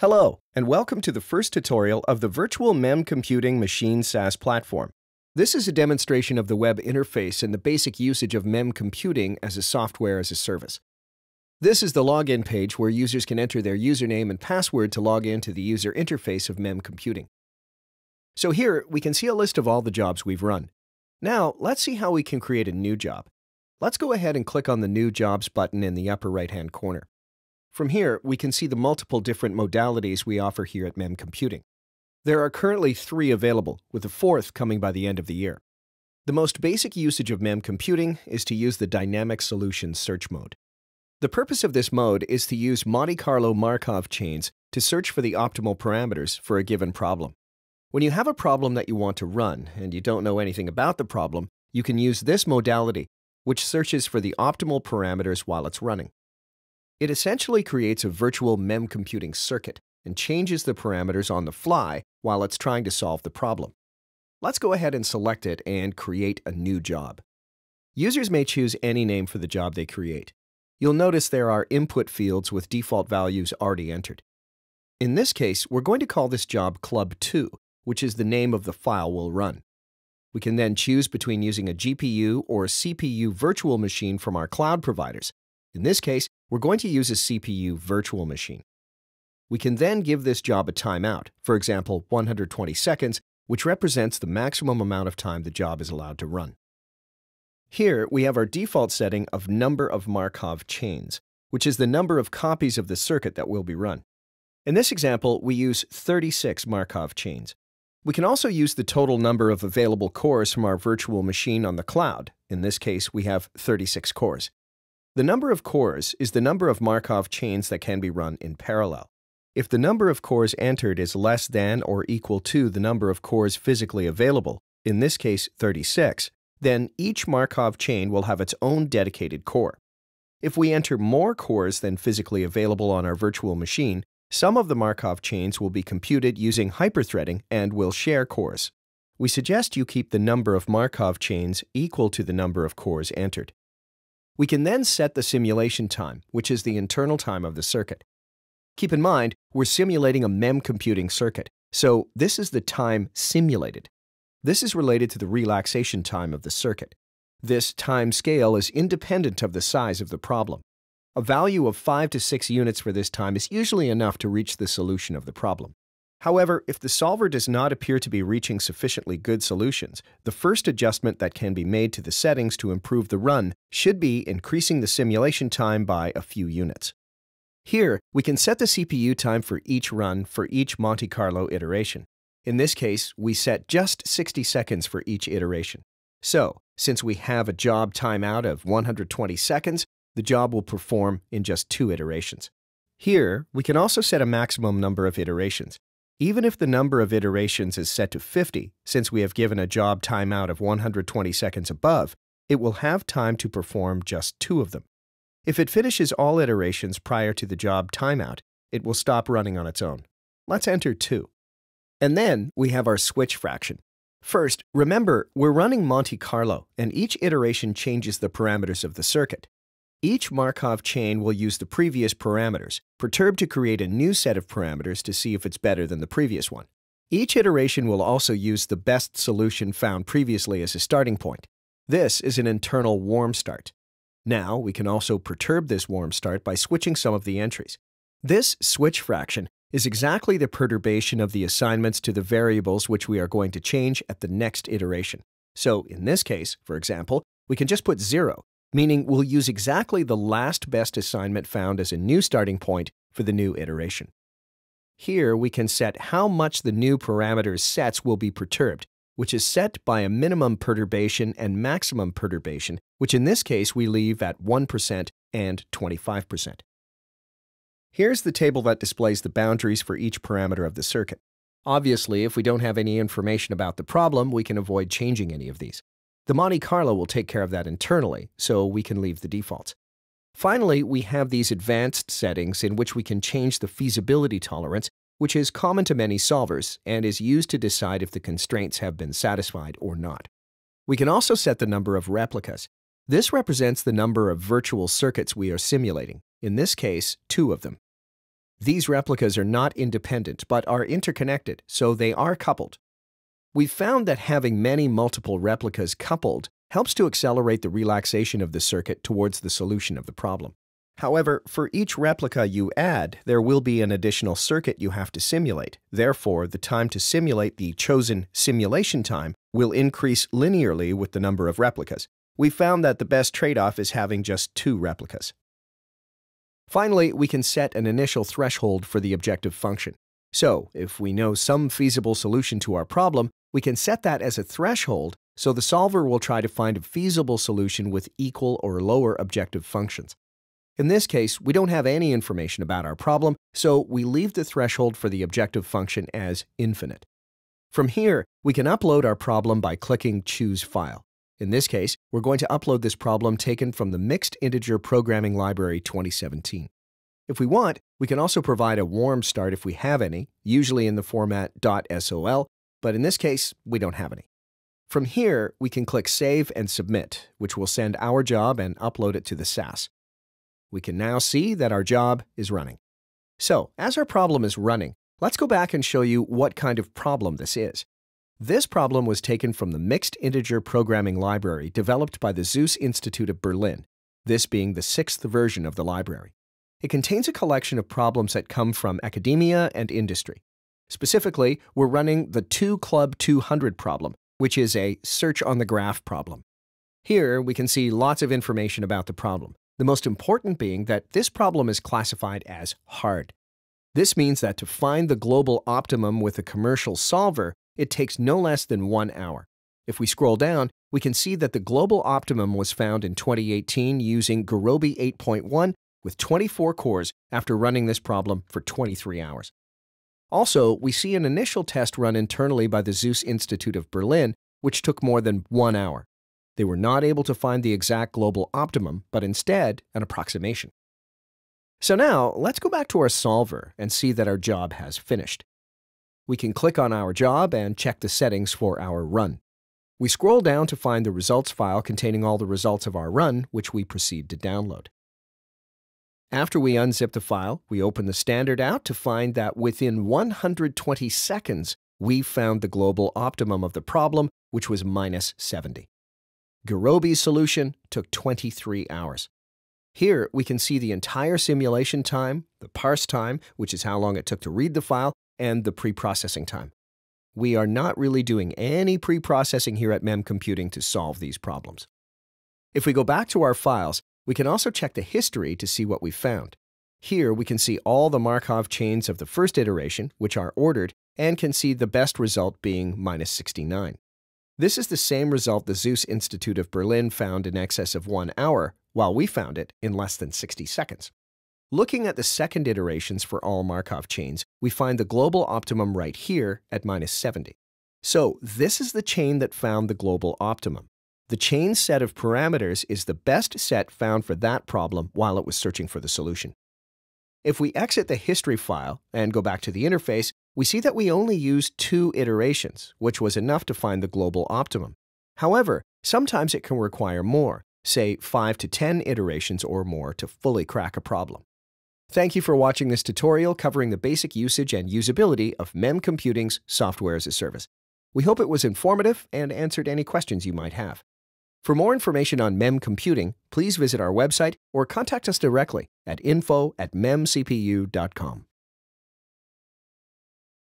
Hello, and welcome to the first tutorial of the Virtual MEM Computing Machine SaaS platform. This is a demonstration of the web interface and the basic usage of MEM computing as a software as a service. This is the login page where users can enter their username and password to log into the user interface of MEM computing. So here, we can see a list of all the jobs we've run. Now, let's see how we can create a new job. Let's go ahead and click on the New Jobs button in the upper right-hand corner. From here, we can see the multiple different modalities we offer here at MEM Computing. There are currently three available, with a fourth coming by the end of the year. The most basic usage of MEM computing is to use the Dynamic Solutions search mode. The purpose of this mode is to use Monte Carlo Markov chains to search for the optimal parameters for a given problem. When you have a problem that you want to run and you don't know anything about the problem, you can use this modality, which searches for the optimal parameters while it's running. It essentially creates a virtual mem computing circuit and changes the parameters on the fly while it's trying to solve the problem. Let's go ahead and select it and create a new job. Users may choose any name for the job they create. You'll notice there are input fields with default values already entered. In this case, we're going to call this job Club 2, which is the name of the file we'll run. We can then choose between using a GPU or CPU virtual machine from our cloud providers. In this case, we're going to use a CPU virtual machine. We can then give this job a timeout, for example, 120 seconds, which represents the maximum amount of time the job is allowed to run. Here, we have our default setting of number of Markov chains, which is the number of copies of the circuit that will be run. In this example, we use 36 Markov chains. We can also use the total number of available cores from our virtual machine on the cloud. In this case, we have 36 cores. The number of cores is the number of Markov chains that can be run in parallel. If the number of cores entered is less than or equal to the number of cores physically available, in this case 36, then each Markov chain will have its own dedicated core. If we enter more cores than physically available on our virtual machine, some of the Markov chains will be computed using hyperthreading and will share cores. We suggest you keep the number of Markov chains equal to the number of cores entered. We can then set the simulation time, which is the internal time of the circuit. Keep in mind, we're simulating a MEM computing circuit, so this is the time simulated. This is related to the relaxation time of the circuit. This time scale is independent of the size of the problem. A value of 5 to 6 units for this time is usually enough to reach the solution of the problem. However, if the solver does not appear to be reaching sufficiently good solutions, the first adjustment that can be made to the settings to improve the run should be increasing the simulation time by a few units. Here, we can set the CPU time for each run for each Monte Carlo iteration. In this case, we set just 60 seconds for each iteration. So, since we have a job timeout of 120 seconds, the job will perform in just two iterations. Here, we can also set a maximum number of iterations even if the number of iterations is set to 50, since we have given a job timeout of 120 seconds above, it will have time to perform just two of them. If it finishes all iterations prior to the job timeout, it will stop running on its own. Let's enter 2. And then we have our switch fraction. First, remember, we're running Monte Carlo, and each iteration changes the parameters of the circuit. Each Markov chain will use the previous parameters, perturbed to create a new set of parameters to see if it's better than the previous one. Each iteration will also use the best solution found previously as a starting point. This is an internal warm start. Now, we can also perturb this warm start by switching some of the entries. This switch fraction is exactly the perturbation of the assignments to the variables which we are going to change at the next iteration. So in this case, for example, we can just put 0 meaning we'll use exactly the last best assignment found as a new starting point for the new iteration. Here, we can set how much the new parameter's sets will be perturbed, which is set by a minimum perturbation and maximum perturbation, which in this case we leave at 1% and 25%. Here's the table that displays the boundaries for each parameter of the circuit. Obviously, if we don't have any information about the problem, we can avoid changing any of these. The Monte Carlo will take care of that internally, so we can leave the defaults. Finally, we have these advanced settings in which we can change the feasibility tolerance, which is common to many solvers and is used to decide if the constraints have been satisfied or not. We can also set the number of replicas. This represents the number of virtual circuits we are simulating, in this case, two of them. These replicas are not independent but are interconnected, so they are coupled, We've found that having many multiple replicas coupled helps to accelerate the relaxation of the circuit towards the solution of the problem. However, for each replica you add, there will be an additional circuit you have to simulate. Therefore, the time to simulate the chosen simulation time will increase linearly with the number of replicas. We found that the best trade-off is having just two replicas. Finally, we can set an initial threshold for the objective function. So, if we know some feasible solution to our problem, we can set that as a threshold so the solver will try to find a feasible solution with equal or lower objective functions. In this case, we don't have any information about our problem, so we leave the threshold for the objective function as infinite. From here, we can upload our problem by clicking Choose File. In this case, we're going to upload this problem taken from the Mixed Integer Programming Library 2017. If we want, we can also provide a warm start if we have any, usually in the format .sol, but in this case, we don't have any. From here, we can click Save and Submit, which will send our job and upload it to the SAS. We can now see that our job is running. So, as our problem is running, let's go back and show you what kind of problem this is. This problem was taken from the Mixed Integer Programming Library developed by the Zeus Institute of Berlin, this being the sixth version of the library. It contains a collection of problems that come from academia and industry. Specifically, we're running the 2 Club 200 problem, which is a search on the graph problem. Here, we can see lots of information about the problem, the most important being that this problem is classified as hard. This means that to find the global optimum with a commercial solver, it takes no less than one hour. If we scroll down, we can see that the global optimum was found in 2018 using Gurobi 8.1 with 24 cores after running this problem for 23 hours. Also, we see an initial test run internally by the Zeus Institute of Berlin, which took more than one hour. They were not able to find the exact global optimum, but instead an approximation. So now, let's go back to our solver and see that our job has finished. We can click on our job and check the settings for our run. We scroll down to find the results file containing all the results of our run, which we proceed to download. After we unzip the file, we open the standard out to find that within 120 seconds, we found the global optimum of the problem, which was minus 70. Garobi's solution took 23 hours. Here, we can see the entire simulation time, the parse time, which is how long it took to read the file, and the pre-processing time. We are not really doing any pre-processing here at Mem Computing to solve these problems. If we go back to our files, we can also check the history to see what we found. Here we can see all the Markov chains of the first iteration, which are ordered, and can see the best result being minus 69. This is the same result the Zeus Institute of Berlin found in excess of one hour, while we found it in less than 60 seconds. Looking at the second iterations for all Markov chains, we find the global optimum right here at minus 70. So this is the chain that found the global optimum. The chain set of parameters is the best set found for that problem while it was searching for the solution. If we exit the history file and go back to the interface, we see that we only used two iterations, which was enough to find the global optimum. However, sometimes it can require more, say 5 to 10 iterations or more to fully crack a problem. Thank you for watching this tutorial covering the basic usage and usability of Mem Computing's Software as a Service. We hope it was informative and answered any questions you might have. For more information on MEM computing, please visit our website or contact us directly at info at memcpu.com.